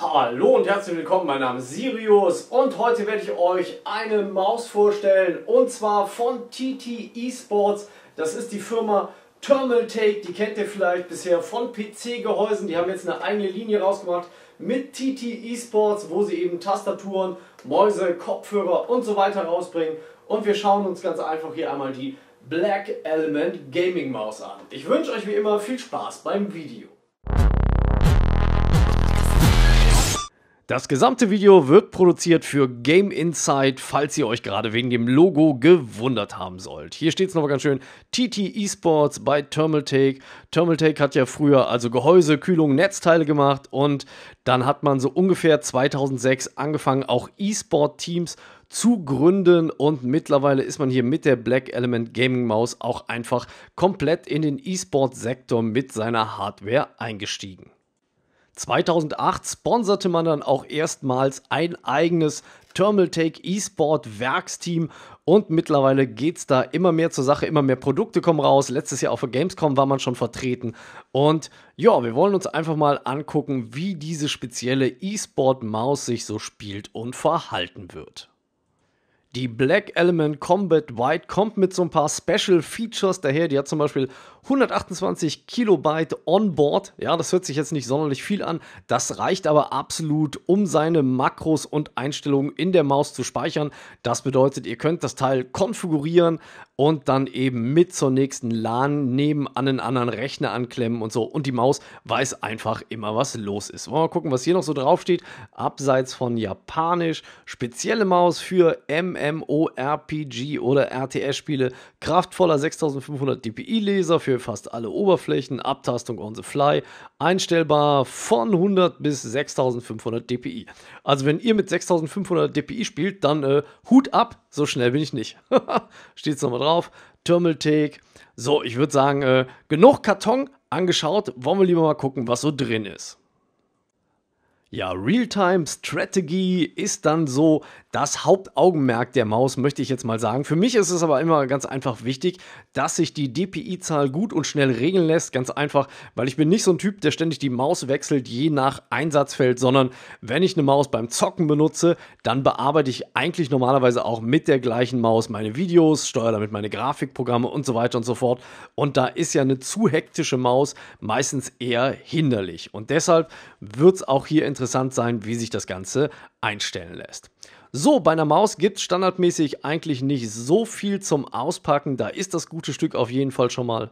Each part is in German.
Hallo und herzlich willkommen, mein Name ist Sirius und heute werde ich euch eine Maus vorstellen und zwar von TT Esports. Das ist die Firma Thermaltake, die kennt ihr vielleicht bisher von PC-Gehäusen. Die haben jetzt eine eigene Linie rausgemacht mit TT Esports, wo sie eben Tastaturen, Mäuse, Kopfhörer und so weiter rausbringen. Und wir schauen uns ganz einfach hier einmal die Black Element Gaming Maus an. Ich wünsche euch wie immer viel Spaß beim Video. Das gesamte Video wird produziert für Game Insight, falls ihr euch gerade wegen dem Logo gewundert haben sollt. Hier steht es nochmal ganz schön: TT Esports bei Thermaltake. Thermaltake hat ja früher also Gehäuse, Kühlung, Netzteile gemacht und dann hat man so ungefähr 2006 angefangen, auch esport teams zu gründen und mittlerweile ist man hier mit der Black Element Gaming Maus auch einfach komplett in den esport sektor mit seiner Hardware eingestiegen. 2008 sponserte man dann auch erstmals ein eigenes Thermaltake eSport Werksteam und mittlerweile geht es da immer mehr zur Sache, immer mehr Produkte kommen raus. Letztes Jahr auf der Gamescom war man schon vertreten. Und ja, wir wollen uns einfach mal angucken, wie diese spezielle eSport-Maus sich so spielt und verhalten wird. Die Black Element Combat White kommt mit so ein paar Special Features daher. Die hat zum Beispiel 128 Kilobyte onboard. Ja, das hört sich jetzt nicht sonderlich viel an. Das reicht aber absolut, um seine Makros und Einstellungen in der Maus zu speichern. Das bedeutet, ihr könnt das Teil konfigurieren und dann eben mit zur nächsten LAN neben an einen anderen Rechner anklemmen und so. Und die Maus weiß einfach immer, was los ist. Wollen wir mal gucken, was hier noch so draufsteht. Abseits von Japanisch. Spezielle Maus für M MMORPG oder RTS-Spiele, kraftvoller 6500 DPI-Laser für fast alle Oberflächen, Abtastung on the fly, einstellbar von 100 bis 6500 DPI. Also wenn ihr mit 6500 DPI spielt, dann äh, Hut ab, so schnell bin ich nicht. Steht's nochmal drauf, Terminal Take. So, ich würde sagen, äh, genug Karton angeschaut, wollen wir lieber mal gucken, was so drin ist. Ja, Realtime-Strategy ist dann so das Hauptaugenmerk der Maus, möchte ich jetzt mal sagen. Für mich ist es aber immer ganz einfach wichtig, dass sich die DPI-Zahl gut und schnell regeln lässt. Ganz einfach, weil ich bin nicht so ein Typ, der ständig die Maus wechselt, je nach Einsatzfeld, sondern wenn ich eine Maus beim Zocken benutze, dann bearbeite ich eigentlich normalerweise auch mit der gleichen Maus meine Videos, steuere damit meine Grafikprogramme und so weiter und so fort. Und da ist ja eine zu hektische Maus meistens eher hinderlich. Und deshalb wird es auch hier interessant sein, wie sich das Ganze einstellen lässt. So, bei einer Maus gibt es standardmäßig eigentlich nicht so viel zum Auspacken. Da ist das gute Stück auf jeden Fall schon mal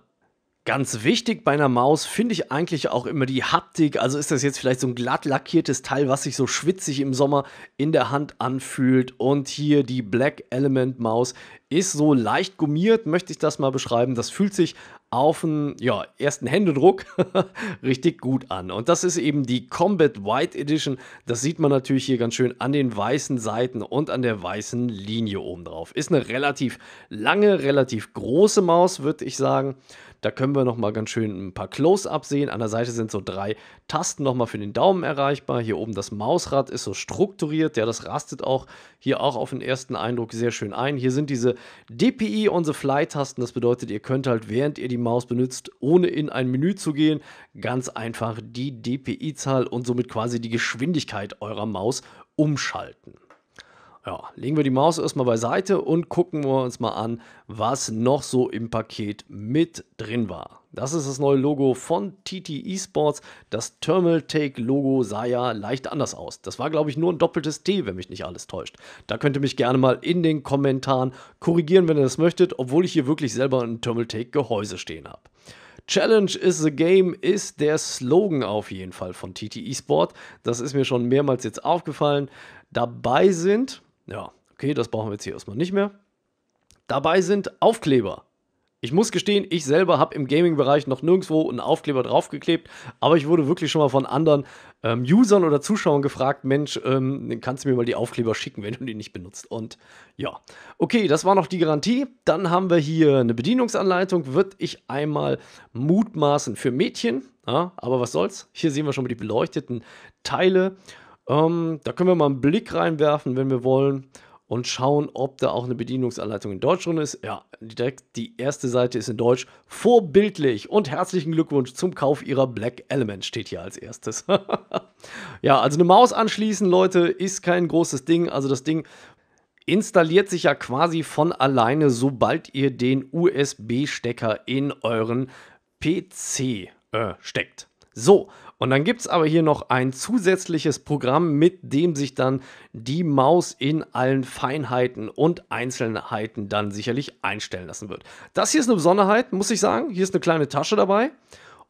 Ganz wichtig bei einer Maus finde ich eigentlich auch immer die Haptik. Also ist das jetzt vielleicht so ein glatt lackiertes Teil, was sich so schwitzig im Sommer in der Hand anfühlt. Und hier die Black Element Maus ist so leicht gummiert, möchte ich das mal beschreiben. Das fühlt sich auf den ja, ersten Händedruck richtig gut an. Und das ist eben die Combat White Edition. Das sieht man natürlich hier ganz schön an den weißen Seiten und an der weißen Linie oben drauf. Ist eine relativ lange, relativ große Maus, würde ich sagen. Da können wir nochmal ganz schön ein paar Close-Ups sehen. An der Seite sind so drei Tasten nochmal für den Daumen erreichbar. Hier oben das Mausrad ist so strukturiert. Ja, das rastet auch hier auch auf den ersten Eindruck sehr schön ein. Hier sind diese DPI on the Fly-Tasten. Das bedeutet, ihr könnt halt, während ihr die Maus benutzt, ohne in ein Menü zu gehen, ganz einfach die DPI-Zahl und somit quasi die Geschwindigkeit eurer Maus umschalten ja, legen wir die Maus erstmal beiseite und gucken wir uns mal an, was noch so im Paket mit drin war. Das ist das neue Logo von TT Esports. Das Thermal Take Logo sah ja leicht anders aus. Das war, glaube ich, nur ein doppeltes T, wenn mich nicht alles täuscht. Da könnt ihr mich gerne mal in den Kommentaren korrigieren, wenn ihr das möchtet, obwohl ich hier wirklich selber ein Thermal Take Gehäuse stehen habe. Challenge is the game ist der Slogan auf jeden Fall von TT Esports. Das ist mir schon mehrmals jetzt aufgefallen. Dabei sind, ja, okay, das brauchen wir jetzt hier erstmal nicht mehr. Dabei sind Aufkleber. Ich muss gestehen, ich selber habe im Gaming-Bereich noch nirgendwo einen Aufkleber draufgeklebt, aber ich wurde wirklich schon mal von anderen ähm, Usern oder Zuschauern gefragt: Mensch, ähm, kannst du mir mal die Aufkleber schicken, wenn du die nicht benutzt? Und ja, okay, das war noch die Garantie. Dann haben wir hier eine Bedienungsanleitung, würde ich einmal mutmaßen für Mädchen, ja, aber was soll's. Hier sehen wir schon mal die beleuchteten Teile. Ähm, da können wir mal einen Blick reinwerfen, wenn wir wollen, und schauen, ob da auch eine Bedienungsanleitung in Deutsch drin ist. Ja, direkt die erste Seite ist in Deutsch. Vorbildlich und herzlichen Glückwunsch zum Kauf Ihrer Black Element steht hier als erstes. ja, also eine Maus anschließen, Leute, ist kein großes Ding. Also das Ding installiert sich ja quasi von alleine, sobald ihr den USB-Stecker in euren PC äh, steckt. So, und dann gibt es aber hier noch ein zusätzliches Programm, mit dem sich dann die Maus in allen Feinheiten und Einzelheiten dann sicherlich einstellen lassen wird. Das hier ist eine Besonderheit, muss ich sagen. Hier ist eine kleine Tasche dabei.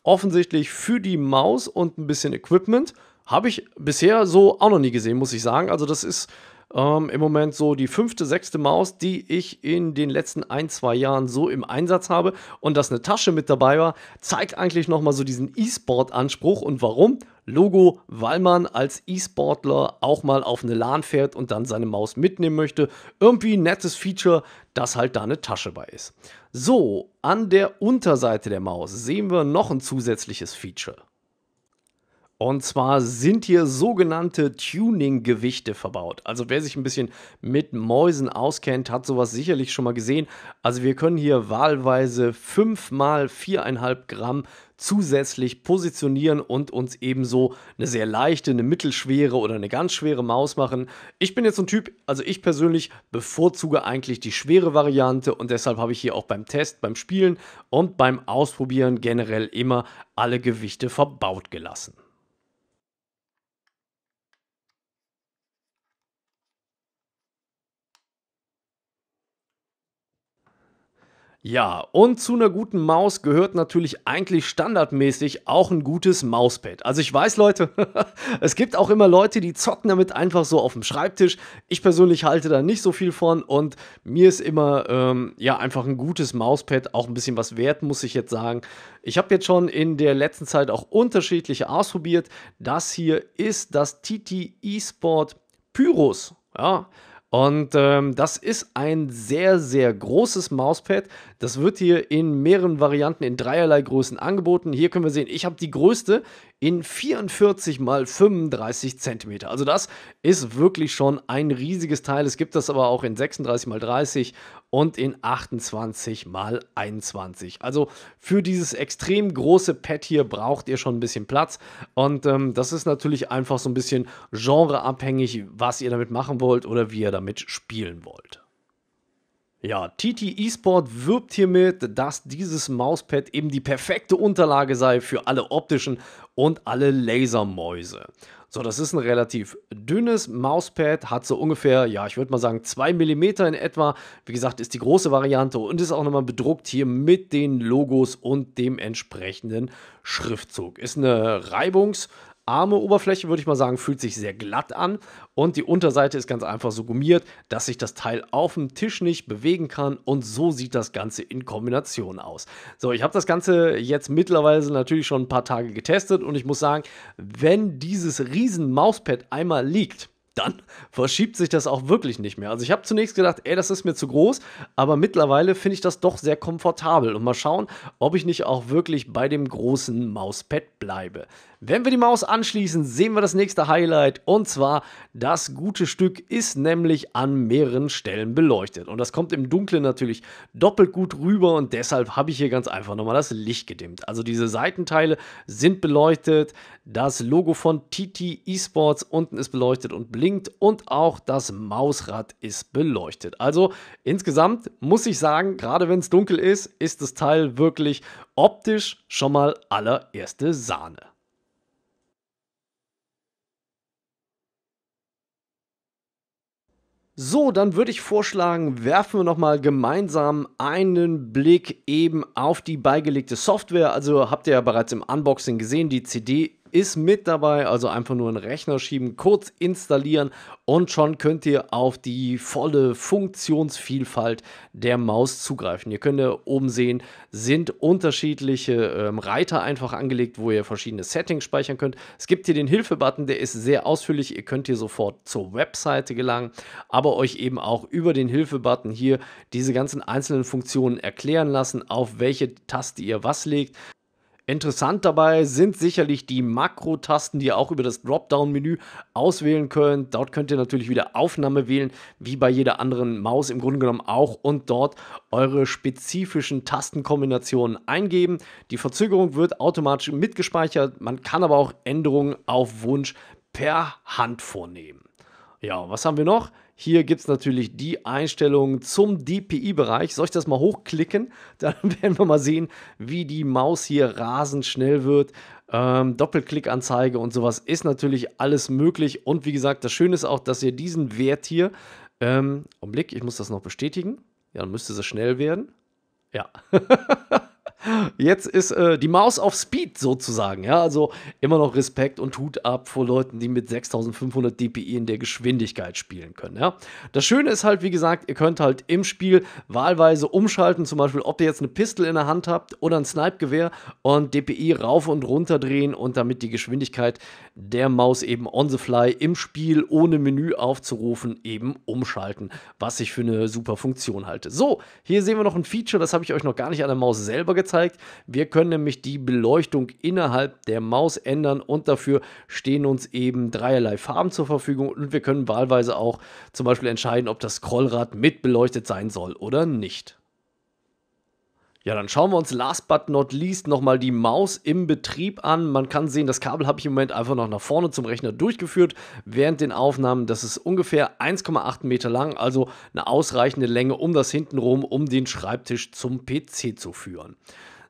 Offensichtlich für die Maus und ein bisschen Equipment. Habe ich bisher so auch noch nie gesehen, muss ich sagen. Also das ist ähm, Im Moment so die fünfte, sechste Maus, die ich in den letzten ein, zwei Jahren so im Einsatz habe. Und dass eine Tasche mit dabei war, zeigt eigentlich nochmal so diesen E-Sport-Anspruch. Und warum? Logo, weil man als E-Sportler auch mal auf eine LAN fährt und dann seine Maus mitnehmen möchte. Irgendwie ein nettes Feature, dass halt da eine Tasche bei ist. So, an der Unterseite der Maus sehen wir noch ein zusätzliches Feature. Und zwar sind hier sogenannte Tuning-Gewichte verbaut. Also wer sich ein bisschen mit Mäusen auskennt, hat sowas sicherlich schon mal gesehen. Also wir können hier wahlweise 5 mal 4,5 Gramm zusätzlich positionieren und uns ebenso eine sehr leichte, eine mittelschwere oder eine ganz schwere Maus machen. Ich bin jetzt so ein Typ, also ich persönlich bevorzuge eigentlich die schwere Variante und deshalb habe ich hier auch beim Test, beim Spielen und beim Ausprobieren generell immer alle Gewichte verbaut gelassen. Ja, und zu einer guten Maus gehört natürlich eigentlich standardmäßig auch ein gutes Mauspad. Also ich weiß, Leute, es gibt auch immer Leute, die zocken damit einfach so auf dem Schreibtisch. Ich persönlich halte da nicht so viel von und mir ist immer ähm, ja einfach ein gutes Mauspad auch ein bisschen was wert, muss ich jetzt sagen. Ich habe jetzt schon in der letzten Zeit auch unterschiedliche ausprobiert. Das hier ist das TT eSport Pyrus. Ja, und ähm, das ist ein sehr, sehr großes Mauspad. Das wird hier in mehreren Varianten in dreierlei Größen angeboten. Hier können wir sehen, ich habe die größte in 44 mal 35 cm. Also das ist wirklich schon ein riesiges Teil. Es gibt das aber auch in 36 mal 30 und in 28 mal 21. Also für dieses extrem große Pad hier braucht ihr schon ein bisschen Platz. Und ähm, das ist natürlich einfach so ein bisschen genreabhängig, was ihr damit machen wollt oder wie ihr damit spielen wollt. Ja, TT eSport wirbt hiermit, dass dieses Mauspad eben die perfekte Unterlage sei für alle optischen und alle Lasermäuse. So, das ist ein relativ dünnes Mauspad, hat so ungefähr, ja, ich würde mal sagen, 2 mm in etwa. Wie gesagt, ist die große Variante und ist auch nochmal bedruckt hier mit den Logos und dem entsprechenden Schriftzug. Ist eine Reibungs- arme Oberfläche, würde ich mal sagen, fühlt sich sehr glatt an und die Unterseite ist ganz einfach so gummiert, dass sich das Teil auf dem Tisch nicht bewegen kann und so sieht das Ganze in Kombination aus. So, ich habe das Ganze jetzt mittlerweile natürlich schon ein paar Tage getestet und ich muss sagen, wenn dieses riesen Mauspad einmal liegt, dann verschiebt sich das auch wirklich nicht mehr. Also ich habe zunächst gedacht, ey, das ist mir zu groß, aber mittlerweile finde ich das doch sehr komfortabel. Und mal schauen, ob ich nicht auch wirklich bei dem großen Mauspad bleibe. Wenn wir die Maus anschließen, sehen wir das nächste Highlight. Und zwar, das gute Stück ist nämlich an mehreren Stellen beleuchtet. Und das kommt im Dunkeln natürlich doppelt gut rüber. Und deshalb habe ich hier ganz einfach nochmal das Licht gedimmt. Also diese Seitenteile sind beleuchtet. Das Logo von TT Esports unten ist beleuchtet und blinkt blinkt und auch das Mausrad ist beleuchtet. Also insgesamt muss ich sagen, gerade wenn es dunkel ist, ist das Teil wirklich optisch schon mal allererste Sahne. So, dann würde ich vorschlagen, werfen wir nochmal gemeinsam einen Blick eben auf die beigelegte Software. Also habt ihr ja bereits im Unboxing gesehen, die CD ist mit dabei, also einfach nur einen Rechner schieben, kurz installieren und schon könnt ihr auf die volle Funktionsvielfalt der Maus zugreifen. Ihr könnt ihr oben sehen, sind unterschiedliche ähm, Reiter einfach angelegt, wo ihr verschiedene Settings speichern könnt. Es gibt hier den Hilfe-Button, der ist sehr ausführlich. Ihr könnt hier sofort zur Webseite gelangen, aber euch eben auch über den Hilfe-Button hier diese ganzen einzelnen Funktionen erklären lassen, auf welche Taste ihr was legt. Interessant dabei sind sicherlich die Makro-Tasten, die ihr auch über das Dropdown-Menü auswählen könnt. Dort könnt ihr natürlich wieder Aufnahme wählen, wie bei jeder anderen Maus im Grunde genommen auch und dort eure spezifischen Tastenkombinationen eingeben. Die Verzögerung wird automatisch mitgespeichert. Man kann aber auch Änderungen auf Wunsch per Hand vornehmen. Ja, was haben wir noch? Hier gibt es natürlich die Einstellungen zum DPI-Bereich. Soll ich das mal hochklicken? Dann werden wir mal sehen, wie die Maus hier rasend schnell wird. Ähm, Doppelklickanzeige und sowas ist natürlich alles möglich. Und wie gesagt, das Schöne ist auch, dass ihr diesen Wert hier, ähm, Blick, ich muss das noch bestätigen. Ja, dann müsste es schnell werden. Ja. Jetzt ist äh, die Maus auf Speed sozusagen. Ja, also immer noch Respekt und Hut ab vor Leuten, die mit 6500 dpi in der Geschwindigkeit spielen können. Ja, das Schöne ist halt, wie gesagt, ihr könnt halt im Spiel wahlweise umschalten, zum Beispiel, ob ihr jetzt eine Pistole in der Hand habt oder ein Snipe-Gewehr und dpi rauf und runter drehen und damit die Geschwindigkeit der Maus eben on the fly im Spiel ohne Menü aufzurufen, eben umschalten, was ich für eine super Funktion halte. So, hier sehen wir noch ein Feature, das habe ich euch noch gar nicht an der Maus selber gezeigt. Wir können nämlich die Beleuchtung innerhalb der Maus ändern und dafür stehen uns eben dreierlei Farben zur Verfügung und wir können wahlweise auch zum Beispiel entscheiden, ob das Scrollrad mit beleuchtet sein soll oder nicht. Ja, dann schauen wir uns last but not least nochmal die Maus im Betrieb an. Man kann sehen, das Kabel habe ich im Moment einfach noch nach vorne zum Rechner durchgeführt während den Aufnahmen. Das ist ungefähr 1,8 Meter lang, also eine ausreichende Länge, um das hintenrum um den Schreibtisch zum PC zu führen.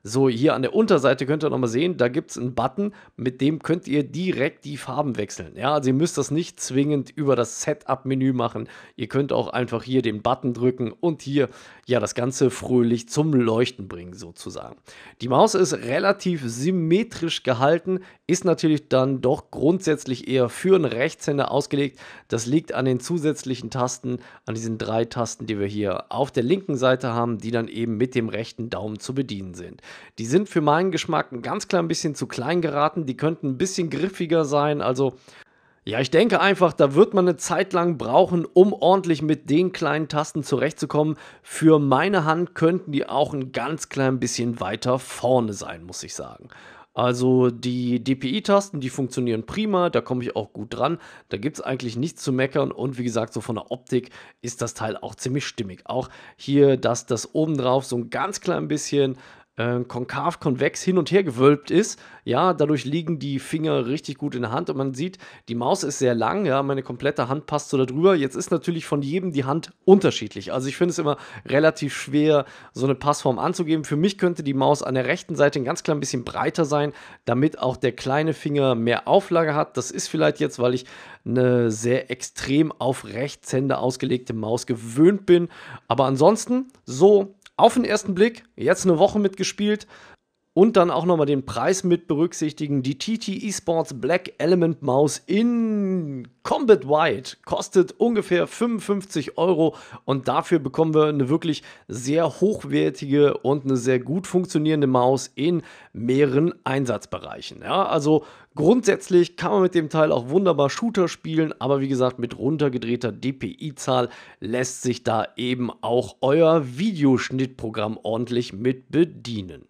So, hier an der Unterseite könnt ihr nochmal sehen, da gibt es einen Button, mit dem könnt ihr direkt die Farben wechseln. Ja, also ihr müsst das nicht zwingend über das Setup-Menü machen. Ihr könnt auch einfach hier den Button drücken und hier ja das Ganze fröhlich zum Leuchten bringen sozusagen. Die Maus ist relativ symmetrisch gehalten, ist natürlich dann doch grundsätzlich eher für einen Rechtshänder ausgelegt. Das liegt an den zusätzlichen Tasten, an diesen drei Tasten, die wir hier auf der linken Seite haben, die dann eben mit dem rechten Daumen zu bedienen sind. Die sind für meinen Geschmack ein ganz klein bisschen zu klein geraten. Die könnten ein bisschen griffiger sein. Also ja, ich denke einfach, da wird man eine Zeit lang brauchen, um ordentlich mit den kleinen Tasten zurechtzukommen. Für meine Hand könnten die auch ein ganz klein bisschen weiter vorne sein, muss ich sagen. Also die DPI-Tasten, die funktionieren prima, da komme ich auch gut dran. Da gibt es eigentlich nichts zu meckern und wie gesagt, so von der Optik ist das Teil auch ziemlich stimmig. Auch hier, dass das obendrauf so ein ganz klein bisschen äh, konkav, konvex hin und her gewölbt ist. Ja, dadurch liegen die Finger richtig gut in der Hand und man sieht, die Maus ist sehr lang. Ja, meine komplette Hand passt so darüber. Jetzt ist natürlich von jedem die Hand unterschiedlich. Also ich finde es immer relativ schwer, so eine Passform anzugeben. Für mich könnte die Maus an der rechten Seite ein ganz klein bisschen breiter sein, damit auch der kleine Finger mehr Auflage hat. Das ist vielleicht jetzt, weil ich eine sehr extrem auf Rechtshänder ausgelegte Maus gewöhnt bin. Aber ansonsten so auf den ersten Blick, jetzt eine Woche mitgespielt, und dann auch nochmal den Preis mit berücksichtigen. Die TT Esports Black Element Maus in Combat White kostet ungefähr 55 Euro. Und dafür bekommen wir eine wirklich sehr hochwertige und eine sehr gut funktionierende Maus in mehreren Einsatzbereichen. Ja, also grundsätzlich kann man mit dem Teil auch wunderbar Shooter spielen. Aber wie gesagt, mit runtergedrehter DPI-Zahl lässt sich da eben auch euer Videoschnittprogramm ordentlich mit bedienen.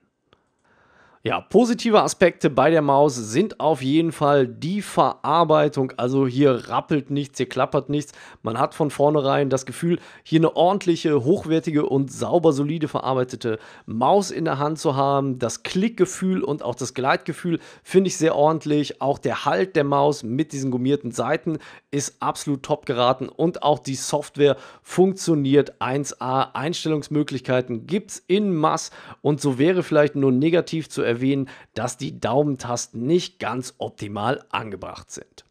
Ja, positive Aspekte bei der Maus sind auf jeden Fall die Verarbeitung. Also hier rappelt nichts, hier klappert nichts. Man hat von vornherein das Gefühl, hier eine ordentliche, hochwertige und sauber solide verarbeitete Maus in der Hand zu haben. Das Klickgefühl und auch das Gleitgefühl finde ich sehr ordentlich. Auch der Halt der Maus mit diesen gummierten Seiten ist absolut top geraten und auch die Software funktioniert 1A. Einstellungsmöglichkeiten gibt es in Mass und so wäre vielleicht nur negativ zu erwähnen erwähnen, dass die Daumentasten nicht ganz optimal angebracht sind.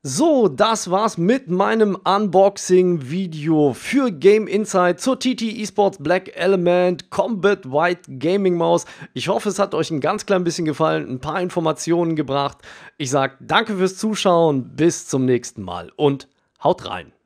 So, das war's mit meinem Unboxing-Video für Game Insight zur TT Esports Black Element Combat White Gaming Maus. Ich hoffe, es hat euch ein ganz klein bisschen gefallen, ein paar Informationen gebracht. Ich sage danke fürs Zuschauen, bis zum nächsten Mal und haut rein.